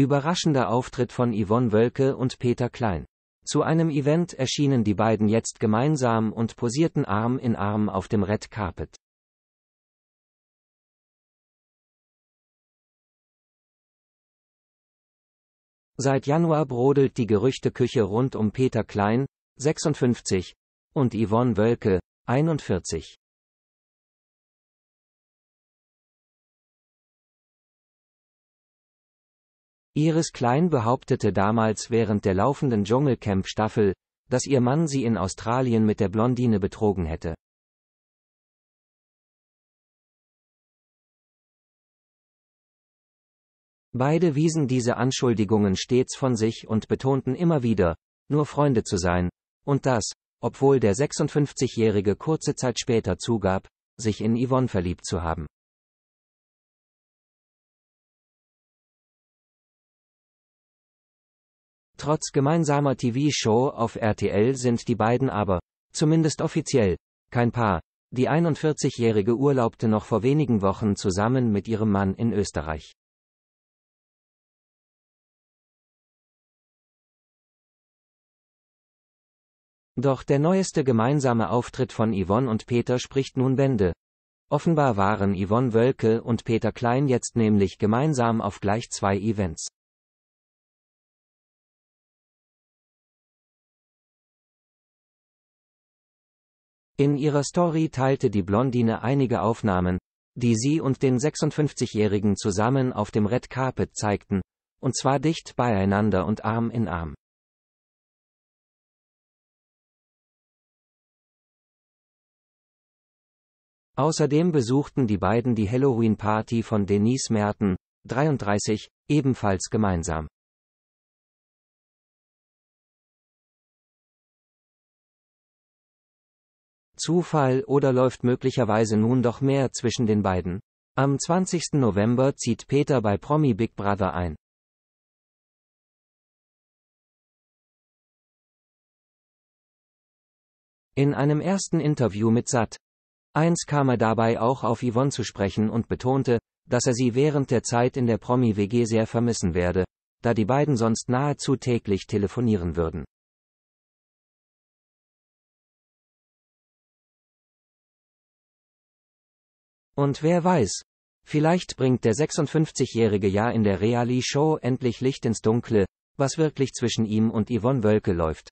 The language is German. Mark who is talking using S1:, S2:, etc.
S1: Überraschender Auftritt von Yvonne Wölke und Peter Klein. Zu einem Event erschienen die beiden jetzt gemeinsam und posierten Arm in Arm auf dem Red Carpet. Seit Januar brodelt die Gerüchteküche rund um Peter Klein, 56, und Yvonne Wölke, 41. Iris Klein behauptete damals während der laufenden Dschungelcamp-Staffel, dass ihr Mann sie in Australien mit der Blondine betrogen hätte.
S2: Beide wiesen diese
S1: Anschuldigungen stets von sich und betonten immer wieder, nur Freunde zu sein, und das, obwohl der 56-Jährige kurze Zeit später zugab, sich in Yvonne
S3: verliebt
S2: zu haben.
S1: Trotz gemeinsamer TV-Show auf RTL sind die beiden aber, zumindest offiziell, kein Paar. Die 41-Jährige urlaubte noch vor wenigen Wochen zusammen mit ihrem Mann in Österreich. Doch der neueste gemeinsame Auftritt von Yvonne und Peter spricht nun Bände. Offenbar waren Yvonne Wölke und Peter Klein jetzt nämlich gemeinsam auf gleich zwei Events. In ihrer Story teilte die Blondine einige Aufnahmen, die sie und den 56-Jährigen zusammen auf dem Red Carpet zeigten, und zwar dicht beieinander und Arm in Arm.
S2: Außerdem besuchten
S3: die beiden die Halloween-Party von Denise Merten, 33, ebenfalls
S2: gemeinsam.
S1: Zufall oder läuft möglicherweise nun doch mehr zwischen den beiden? Am 20. November zieht Peter bei Promi Big Brother ein. In einem ersten Interview mit Sat. 1 kam er dabei auch auf Yvonne zu sprechen und betonte, dass er sie während der Zeit in der Promi-WG sehr vermissen werde, da die beiden sonst nahezu täglich telefonieren würden. Und wer weiß, vielleicht bringt der 56-jährige ja in der Reali-Show endlich Licht ins Dunkle, was wirklich zwischen ihm und Yvonne Wölke läuft.